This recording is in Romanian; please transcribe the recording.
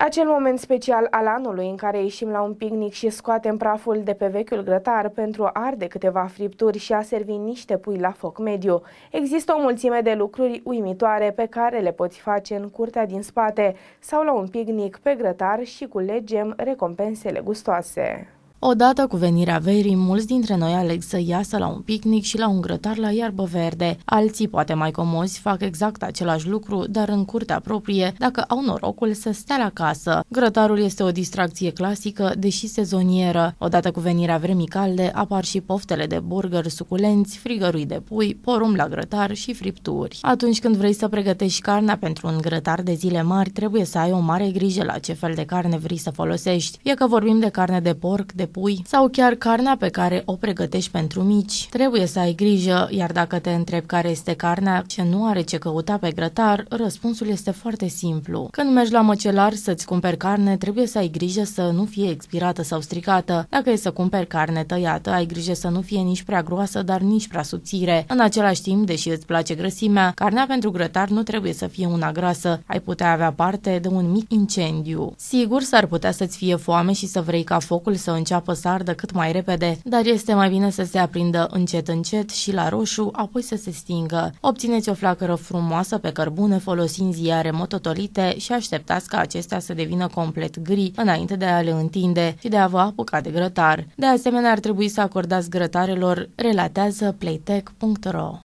Acel moment special al anului în care ieșim la un picnic și scoatem praful de pe vechiul grătar pentru a arde câteva fripturi și a servi niște pui la foc mediu. Există o mulțime de lucruri uimitoare pe care le poți face în curtea din spate sau la un picnic pe grătar și culegem recompensele gustoase. Odată cu venirea verii, mulți dintre noi aleg să iasă la un picnic și la un grătar la iarbă verde. Alții, poate mai comozi, fac exact același lucru, dar în curtea proprie, dacă au norocul să stea la casă. Grătarul este o distracție clasică, deși sezonieră. Odată cu venirea vremii calde, apar și poftele de burgeri suculenți, frigărui de pui, porumb la grătar și fripturi. Atunci când vrei să pregătești carnea pentru un grătar de zile mari, trebuie să ai o mare grijă la ce fel de carne vrei să folosești. E că vorbim de carne de porc, de pui sau chiar carnea pe care o pregătești pentru mici. Trebuie să ai grijă, iar dacă te întrebi care este carnea ce nu are ce căuta pe grătar, răspunsul este foarte simplu. Când mergi la măcelar să-ți cumperi carne, trebuie să ai grijă să nu fie expirată sau stricată. Dacă e să cumperi carne tăiată, ai grijă să nu fie nici prea groasă, dar nici prea subțire. În același timp, deși îți place grăsimea, carnea pentru grătar nu trebuie să fie una grasă. Ai putea avea parte de un mic incendiu. Sigur, s-ar putea să-ți fie foame și să vrei ca focul să înceapă înceapă să ardă cât mai repede, dar este mai bine să se aprindă încet încet și la roșu, apoi să se stingă. Obțineți o flacără frumoasă pe cărbune folosind ziare mototolite și așteptați ca acestea să devină complet gri înainte de a le întinde și de a vă apuca de grătar. De asemenea, ar trebui să acordați grătarelor, relatează playtech.ro